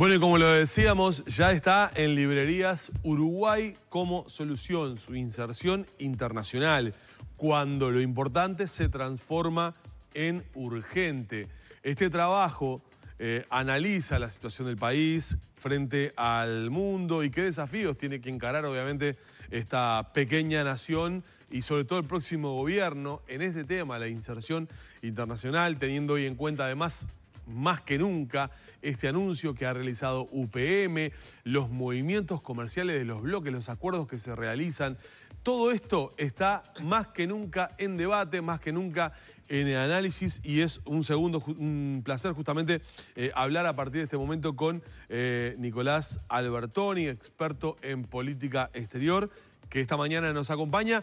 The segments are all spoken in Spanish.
Bueno, y como lo decíamos, ya está en librerías Uruguay como solución, su inserción internacional, cuando lo importante se transforma en urgente. Este trabajo eh, analiza la situación del país frente al mundo y qué desafíos tiene que encarar, obviamente, esta pequeña nación y sobre todo el próximo gobierno en este tema, la inserción internacional, teniendo hoy en cuenta además más que nunca este anuncio que ha realizado UPM, los movimientos comerciales de los bloques, los acuerdos que se realizan. Todo esto está más que nunca en debate, más que nunca en el análisis y es un segundo, un placer justamente eh, hablar a partir de este momento con eh, Nicolás Albertoni, experto en política exterior, que esta mañana nos acompaña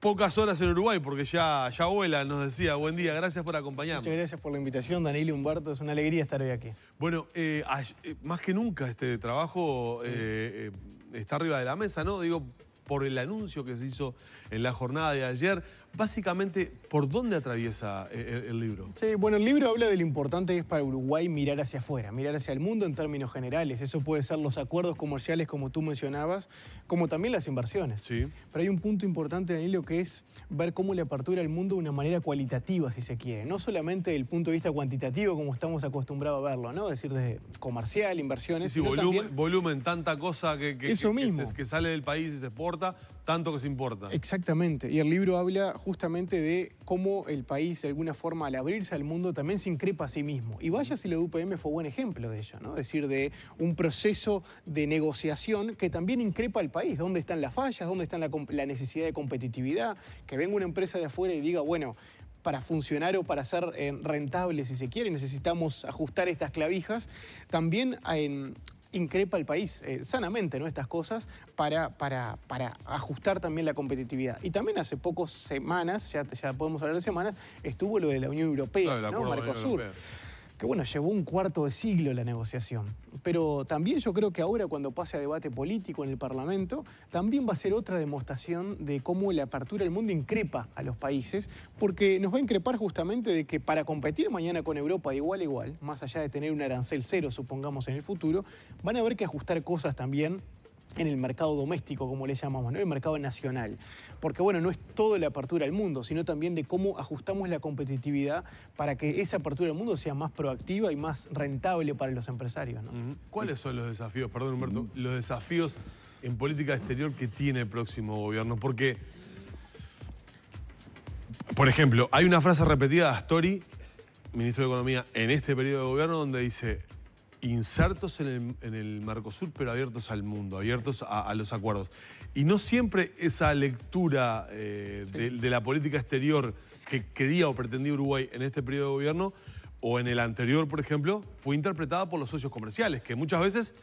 pocas horas en Uruguay, porque ya, ya vuela, nos decía. Buen día, gracias por acompañarnos. Muchas gracias por la invitación, Daniel y Humberto. Es una alegría estar hoy aquí. Bueno, eh, eh, más que nunca este trabajo eh, está arriba de la mesa, ¿no? Digo, por el anuncio que se hizo en la jornada de ayer. Básicamente, ¿por dónde atraviesa eh, el, libro? Sí, bueno, el libro habla de lo importante que es para Uruguay mirar hacia afuera, mirar hacia el mundo en términos generales. Eso puede ser los acuerdos comerciales, como tú mencionabas, como también las inversiones. Sí. Pero hay un punto importante, Danilo, que es ver cómo le apertura al mundo de una manera cualitativa, si se quiere. No solamente el punto de vista cuantitativo, como estamos acostumbrados a verlo, ¿no? Es decir, de comercial, inversiones. Sí, volumen, tanta cosa que, que sale del país y se exporta, tanto que se importa. Exactamente. Y el libro habla justamente de cómo el país, de alguna forma, al abrirse al mundo, también se increpa a sí mismo. Y vaya si la UPM fue buen ejemplo de ello, ¿no? Es decir, de un proceso de negociación que también increpa al país. ¿Dónde están las fallas? ¿Dónde está la, necesidad de competitividad? Que venga una empresa de afuera y diga, bueno, para funcionar o para ser eh, rentable, si se quiere, necesitamos ajustar estas clavijas. También en, increpa el país eh, sanamente, ¿no? Estas cosas para, para, para, ajustar también la competitividad. Y también hace pocas semanas, ya, ya podemos hablar de semanas, estuvo lo de la Unión Europea, ¿no? Mercosur que bueno, llevó un cuarto de siglo la negociación. Pero también yo creo que ahora cuando pase a debate político en el Parlamento, también va a ser otra demostración de cómo la apertura del mundo increpa a los países, porque nos va a increpar justamente de que para competir mañana con Europa de igual a igual, más allá de tener un arancel cero, supongamos, en el futuro, van a haber que ajustar cosas también en el mercado doméstico, como le llamamos, ¿no? el mercado nacional. Porque bueno, no es toda la apertura al mundo, sino también de cómo ajustamos la competitividad para que esa apertura al mundo sea más proactiva y más rentable para los empresarios. ¿Cuáles son los desafíos, perdón Humberto, los desafíos en política exterior que tiene el próximo gobierno? Porque, por ejemplo, hay una frase repetida de Astori, ministro de Economía, en este periodo de gobierno donde dice, insertos en el, en Mercosur, pero abiertos al mundo, abiertos a, los acuerdos. Y no siempre esa lectura eh, de, de, la política exterior que quería o pretendía Uruguay en este periodo de gobierno o en el anterior, por ejemplo, fue interpretada por los socios comerciales, que muchas veces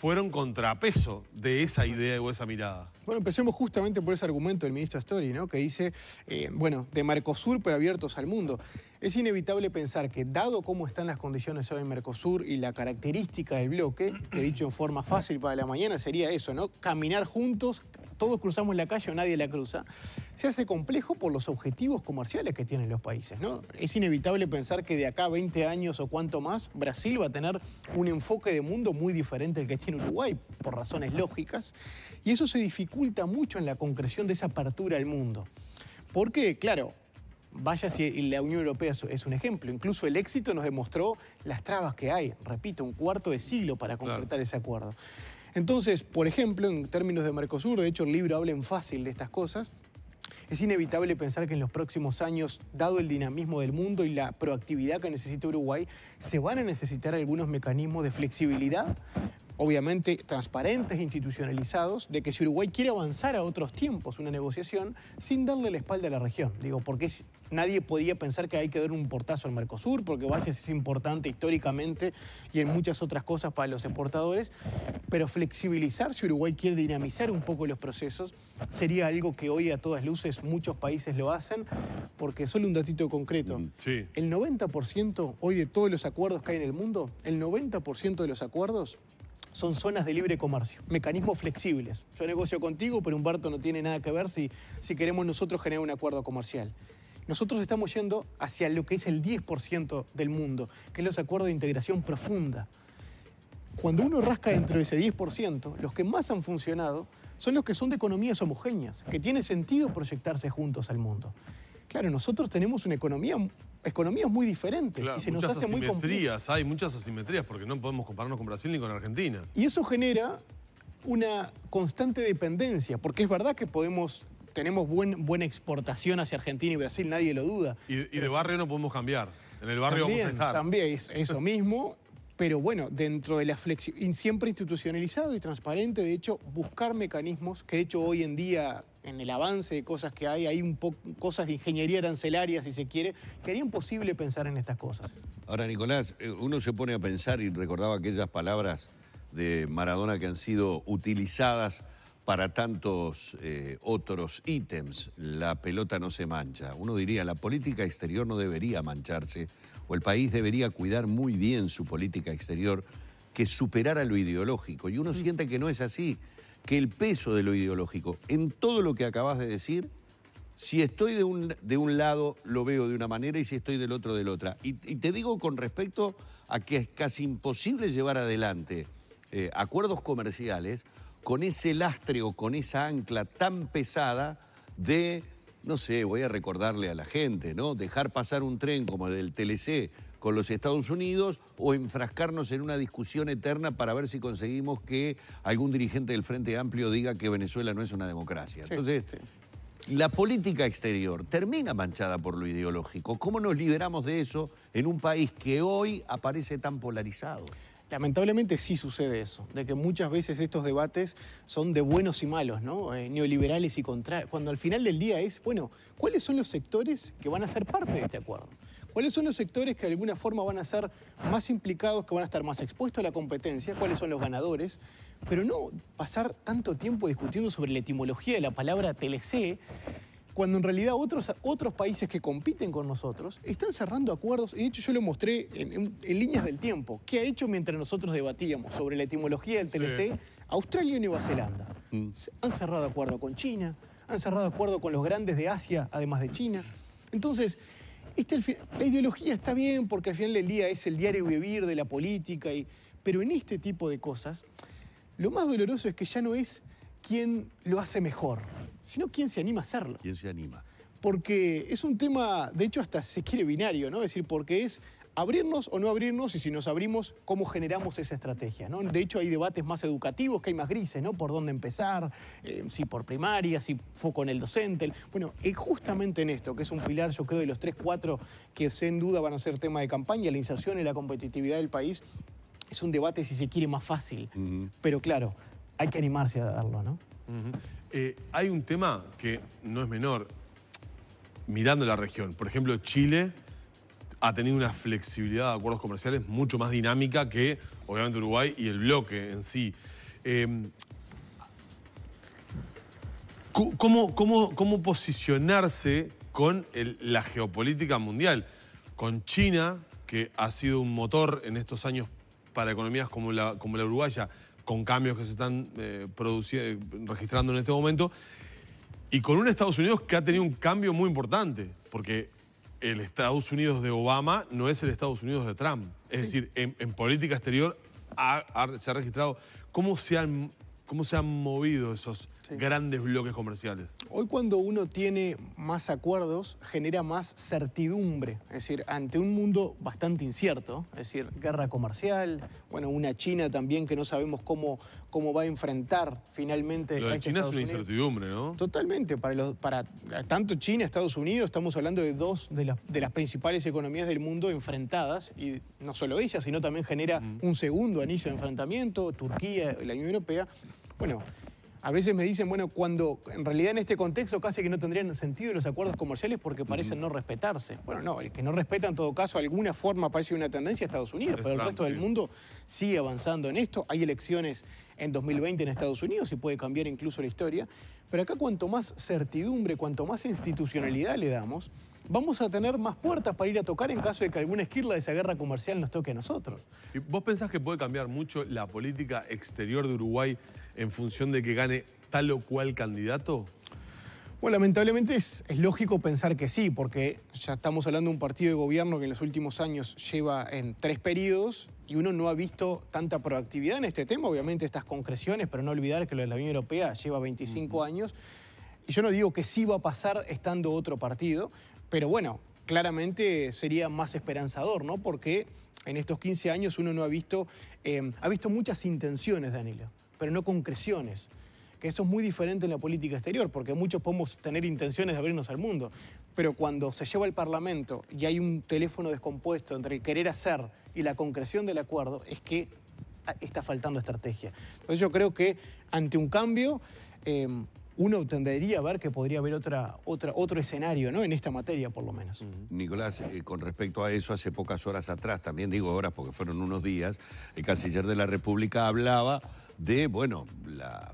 fueron contrapeso de esa idea o esa mirada. Bueno, empecemos justamente por ese argumento del ministro Astori, ¿no? que dice, eh, bueno, de Mercosur pero abiertos al mundo. Es inevitable pensar que dado cómo están las condiciones hoy en Mercosur y la característica del bloque, que dicho en forma fácil para la mañana sería eso, ¿no? Caminar juntos, todos cruzamos la calle o nadie la cruza, se hace complejo por los objetivos comerciales que tienen los países. Es inevitable pensar que de acá a 20 años o cuanto más, Brasil va a tener un enfoque de mundo muy diferente al que tiene Uruguay, por razones lógicas, y eso se dificulta mucho en la concreción de esa apertura al mundo. Porque, claro, Vaya si la Unión Europea es un ejemplo. Incluso el éxito nos demostró las trabas que hay. Repito, un cuarto de siglo para concretar ese acuerdo. Entonces, por ejemplo, en términos de Mercosur, de hecho el libro habla en fácil de estas cosas, es inevitable pensar que en los próximos años, dado el dinamismo del mundo y la proactividad que necesita Uruguay, se van a necesitar algunos mecanismos de flexibilidad obviamente transparentes, e institucionalizados, de que si Uruguay quiere avanzar a otros tiempos una negociación sin darle la espalda a la región. Digo, porque nadie podía pensar que hay que dar un portazo al Mercosur, porque Valles es importante históricamente y en muchas otras cosas para los exportadores, pero flexibilizar, si Uruguay quiere dinamizar un poco los procesos, sería algo que hoy a todas luces muchos países lo hacen, porque solo un datito concreto, mm, el 90% hoy de todos los acuerdos que hay en el mundo, el 90% de los acuerdos son zonas de libre comercio, mecanismos flexibles. Yo negocio contigo, pero Humberto no tiene nada que ver si, si queremos nosotros generar un acuerdo comercial. Nosotros estamos yendo hacia lo que es el 10% del mundo, que es los acuerdos de integración profunda. Cuando uno rasca dentro de ese 10%, los que más han funcionado son los que son de economías homogéneas, que tiene sentido proyectarse juntos al mundo. Claro, nosotros tenemos una economía economías muy diferentes y se nos hace muy asimetrías, hay muchas asimetrías porque no podemos compararnos con Brasil ni con Argentina. Y eso genera una constante dependencia, porque es verdad que podemos tenemos buen, buena exportación hacia Argentina y Brasil, nadie lo duda. Y, de eh, barrio no podemos cambiar. En el barrio vamos a estar. También eso mismo pero bueno, dentro de la flexión, siempre institucionalizado y transparente, de hecho, buscar mecanismos, que de hecho hoy en día en el avance de cosas que hay, hay un poco cosas de ingeniería arancelaria, si se quiere, que harían posible pensar en estas cosas. Ahora, Nicolás, eh, uno se pone a pensar y recordaba aquellas palabras de Maradona que han sido utilizadas para tantos eh, otros ítems, la pelota no se mancha. Uno diría, la política exterior no debería mancharse, o el país debería cuidar muy bien su política exterior, que superara lo ideológico. Y uno mm. siente que no es así, que el peso de lo ideológico, en todo lo que acabas de decir, si estoy de un, de un lado lo veo de una manera y si estoy del otro del otra. Y, te digo con respecto a que es casi imposible llevar adelante eh, acuerdos comerciales con ese lastre o con esa ancla tan pesada de, no sé, voy a recordarle a la gente, ¿no? Dejar pasar un tren como el del TLC con los Estados Unidos o enfrascarnos en una discusión eterna para ver si conseguimos que algún dirigente del Frente Amplio diga que Venezuela no es una democracia. Entonces, La política exterior termina manchada por lo ideológico. ¿Cómo nos liberamos de eso en un país que hoy aparece tan polarizado? Lamentablemente sí sucede eso, de que muchas veces estos debates son de buenos y malos, ¿no? Eh, neoliberales y contrarios, Cuando al final del día es, bueno, ¿cuáles son los sectores que van a ser parte de este acuerdo? ¿Cuáles son los sectores que de alguna forma van a ser más implicados, que van a estar más expuestos a la competencia? ¿Cuáles son los ganadores? Pero no pasar tanto tiempo discutiendo sobre la etimología de la palabra TLC, cuando en realidad otros, otros países que compiten con nosotros están cerrando acuerdos, y de hecho yo lo mostré en, líneas del tiempo, ¿Qué ha hecho mientras nosotros debatíamos sobre la etimología del TLC, Australia y Nueva Zelanda. Mm. Han cerrado acuerdo con China, han cerrado acuerdo con los grandes de Asia, además de China. Entonces, este, la ideología está bien porque al final del día es el diario vivir de la política, y, pero en este tipo de cosas, lo más doloroso es que ya no es quien lo hace mejor sino quién se anima a hacerlo. ¿Quién se anima? Porque es un tema, de hecho, hasta se quiere binario, ¿no? Es decir, porque es abrirnos o no abrirnos y si nos abrimos, cómo generamos esa estrategia. ¿no? De hecho, hay debates más educativos, que hay más grises, ¿no? Por dónde empezar, eh, si por primaria, si foco en el docente. Bueno, es eh, justamente en esto, que es un pilar, yo creo, de los tres, cuatro que sin duda van a ser tema de campaña, la inserción y la competitividad del país, es un debate, si se quiere, más fácil. Pero claro, hay que animarse a darlo, ¿no? Eh, hay un tema que no es menor, mirando la región. Por ejemplo, Chile ha tenido una flexibilidad de acuerdos comerciales mucho más dinámica que, obviamente, Uruguay y el bloque en sí. Em, ¿cómo, posicionarse con la geopolítica mundial? Con China, que ha sido un motor en estos años para economías como la, como la uruguaya, con cambios que se están eh, eh, registrando en este momento, y con un Estados Unidos que ha tenido un cambio muy importante, porque el Estados Unidos de Obama no es el Estados Unidos de Trump. Es decir, en, política exterior se ha registrado cómo se cómo se han movido esos grandes bloques comerciales. Hoy cuando uno tiene más acuerdos, genera más certidumbre. Es decir, ante un mundo bastante incierto, es decir, guerra comercial, bueno, una China también que no sabemos cómo, cómo va a enfrentar finalmente... Lo de este China es una incertidumbre, ¿no? Totalmente. Para, los, para tanto China, Estados Unidos, estamos hablando de dos de las, principales economías del mundo enfrentadas, y no solo ellas, sino también genera un segundo anillo de enfrentamiento, Turquía, la Unión Europea. Bueno, a veces me dicen, bueno, cuando en realidad en este contexto casi que no tendrían sentido los acuerdos comerciales porque parecen mm. no respetarse. Bueno, no, el que no respeta en todo caso alguna forma parece una tendencia a Estados Unidos, pero el resto del mundo sigue avanzando en esto. Hay elecciones en 2020 en Estados Unidos y puede cambiar incluso la historia. Pero acá cuanto más certidumbre, cuanto más institucionalidad le damos, vamos a tener más puertas para ir a tocar en caso de que alguna esquirla de esa guerra comercial nos toque a nosotros. ¿Y ¿Vos pensás que puede cambiar mucho la política exterior de Uruguay en función de que gane tal o cual candidato? Bueno, lamentablemente es, lógico pensar que sí, porque ya estamos hablando de un partido de gobierno que en los últimos años lleva en tres periodos y uno no ha visto tanta proactividad en este tema, obviamente estas concreciones, pero no olvidar que lo de la Unión Europea lleva 25 años. Y yo no digo que sí va a pasar estando otro partido, pero bueno, claramente sería más esperanzador, ¿no? Porque en estos 15 años uno no ha visto, eh, ha visto muchas intenciones, Danilo, pero no concreciones que eso es muy diferente en la política exterior, porque muchos podemos tener intenciones de abrirnos al mundo, pero cuando se lleva al Parlamento y hay un teléfono descompuesto entre el querer hacer y la concreción del acuerdo, es que ah, está faltando estrategia. Entonces yo creo que ante un cambio... Em, uno tendría a ver que podría haber otra, otra, otro escenario, ¿no? En esta materia, por lo menos. Nicolás, eh, con respecto a eso, hace pocas horas atrás, también digo horas porque fueron unos días, el canciller de la República hablaba de, bueno, la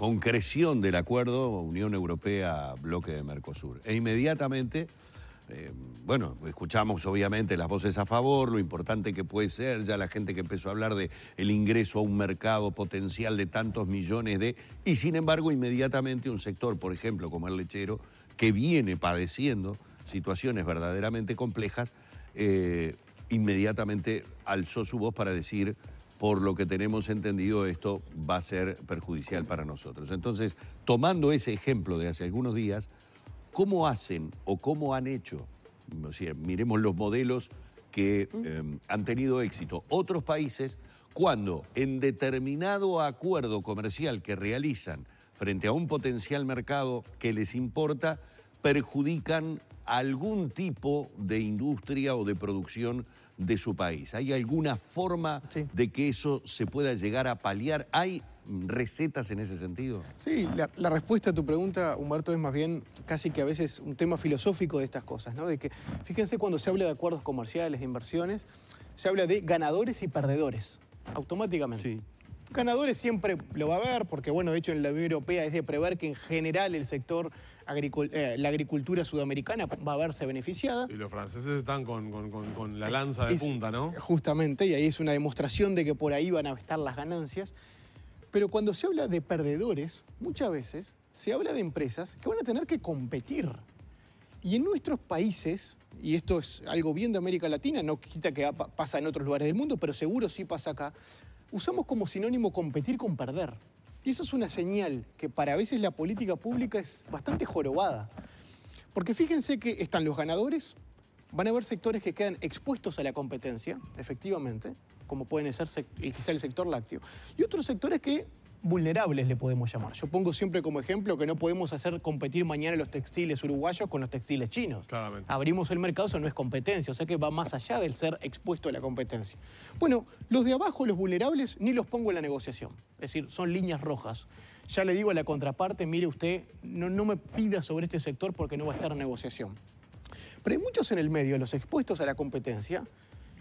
concreción del acuerdo Unión Europea-Bloque de Mercosur. E inmediatamente, eh, bueno, escuchamos obviamente las voces a favor, lo importante que puede ser, ya la gente que empezó a hablar de ingreso a un mercado potencial de tantos millones de... Y sin embargo, inmediatamente un sector, por ejemplo, como el lechero, que viene padeciendo situaciones verdaderamente complejas, eh, inmediatamente alzó su voz para decir por lo que tenemos entendido, esto va a ser perjudicial para nosotros. Entonces, tomando ese ejemplo de hace algunos días, ¿cómo hacen o cómo han hecho? O sea, miremos los modelos que eh, han tenido éxito otros países cuando en determinado acuerdo comercial que realizan frente a un potencial mercado que les importa, perjudican algún tipo de industria o de producción de su país. ¿Hay alguna forma de que eso se pueda llegar a paliar? ¿Hay recetas en ese sentido? Sí, la, respuesta a tu pregunta, Humberto, es más bien casi que a veces un tema filosófico de estas cosas, ¿no? De que, fíjense, cuando se habla de acuerdos comerciales, de inversiones, se habla de ganadores y perdedores, automáticamente. Sí. Ganadores siempre lo va a haber, porque bueno, de hecho en la Unión Europea es de prever que en general el sector, eh, la agricultura sudamericana va a verse beneficiada. Y los franceses están con, la lanza de punta, ¿no? Justamente, y ahí es una demostración de que por ahí van a estar las ganancias. Pero cuando se habla de perdedores, muchas veces se habla de empresas que van a tener que competir. Y en nuestros países, y esto es algo bien de América Latina, no quita que pasa en otros lugares del mundo, pero seguro sí pasa acá, usamos como sinónimo competir con perder. Y eso es una señal que para veces la política pública es bastante jorobada. Porque fíjense que están los ganadores, van a haber sectores que quedan expuestos a la competencia, efectivamente, como pueden ser quizá el sector lácteo, y otros sectores que vulnerables le podemos llamar. Yo pongo siempre como ejemplo que no podemos hacer competir mañana los textiles uruguayos con los textiles chinos. Claramente. Abrimos el mercado, eso no es competencia, o sea que va más allá del ser expuesto a la competencia. Bueno, los de abajo, los vulnerables, ni los pongo en la negociación. Es decir, son líneas rojas. Ya le digo a la contraparte, mire usted, no, no me pida sobre este sector porque no va a estar en negociación. Pero hay muchos en el medio, los expuestos a la competencia,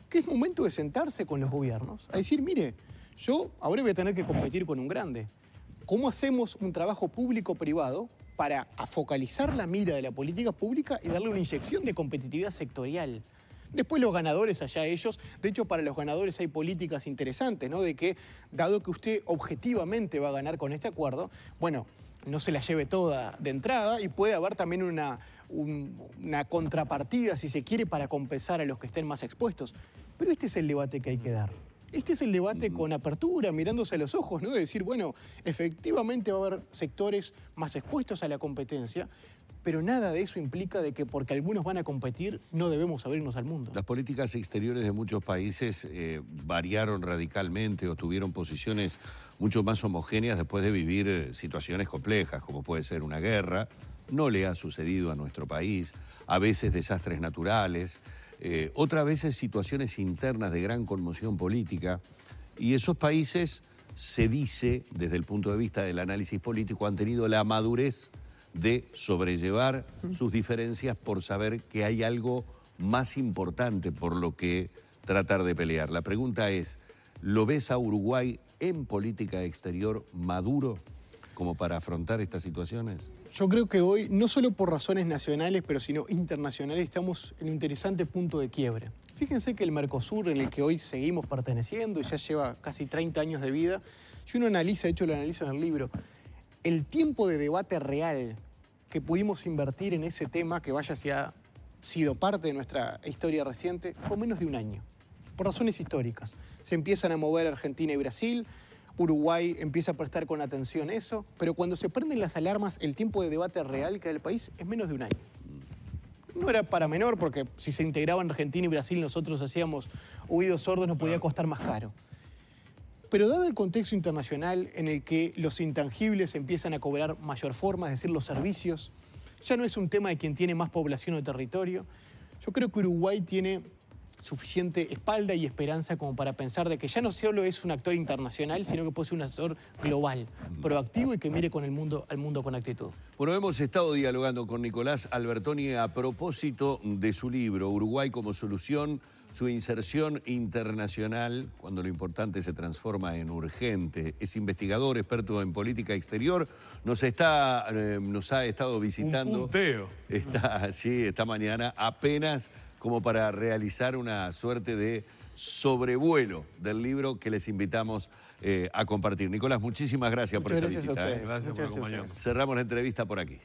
que es momento de sentarse con los gobiernos a decir, mire, yo ahora voy a tener que competir con un grande. ¿Cómo hacemos un trabajo público-privado para focalizar la mira de la política pública y darle una inyección de competitividad sectorial? Después los ganadores allá ellos, de hecho para los ganadores hay políticas interesantes, ¿no? De que dado que usted objetivamente va a ganar con este acuerdo, bueno, no se la lleve toda de entrada y puede haber también una, una contrapartida, si se quiere, para compensar a los que estén más expuestos. Pero este es el debate que hay que dar. Este es el debate con apertura, mirándose a los ojos, ¿no? De decir, bueno, efectivamente va a haber sectores más expuestos a la competencia, pero nada de eso implica de que porque algunos van a competir no debemos abrirnos al mundo. Las políticas exteriores de muchos países eh, variaron radicalmente o tuvieron posiciones mucho más homogéneas después de vivir eh, situaciones complejas, como puede ser una guerra. No le ha sucedido a nuestro país, a veces desastres naturales. Eh, otra vez es situaciones internas de gran conmoción política y esos países se dice, desde el punto de vista del análisis político, han tenido la madurez de sobrellevar sus diferencias por saber que hay algo más importante por lo que tratar de pelear. La pregunta es, ¿lo ves a Uruguay en política exterior maduro? como para afrontar estas situaciones? Yo creo que hoy, no solo por razones nacionales, pero sino internacionales, estamos en un interesante punto de quiebre. Fíjense que el Mercosur, en el que hoy seguimos perteneciendo y ya lleva casi 30 años de vida, ...yo uno analiza, de hecho lo analizo en el libro, el tiempo de debate real que pudimos invertir en ese tema que vaya si ha sido parte de nuestra historia reciente, fue menos de un año, por razones históricas. Se empiezan a mover Argentina y Brasil, Uruguay empieza a prestar con atención eso, pero cuando se prenden las alarmas, el tiempo de debate real que da el país es menos de un año. No era para menor, porque si se integraban Argentina y Brasil, nosotros hacíamos oídos sordos, no podía costar más caro. Pero dado el contexto internacional en el que los intangibles empiezan a cobrar mayor forma, es decir, los servicios, ya no es un tema de quien tiene más población o territorio. Yo creo que Uruguay tiene suficiente espalda y esperanza como para pensar de que ya no solo es un actor internacional, sino que puede ser un actor global, proactivo y que mire con el mundo, al mundo con actitud. Bueno, hemos estado dialogando con Nicolás Albertoni a propósito de su libro, Uruguay como solución, su inserción internacional, cuando lo importante se transforma en urgente. Es investigador, experto en política exterior, nos, está, eh, nos ha estado visitando. Un Está, sí, esta mañana apenas como para realizar una suerte de sobrevuelo del libro que les invitamos eh, a compartir. Nicolás, muchísimas gracias por esta visita. ¿eh? Gracias por Cerramos la entrevista por aquí.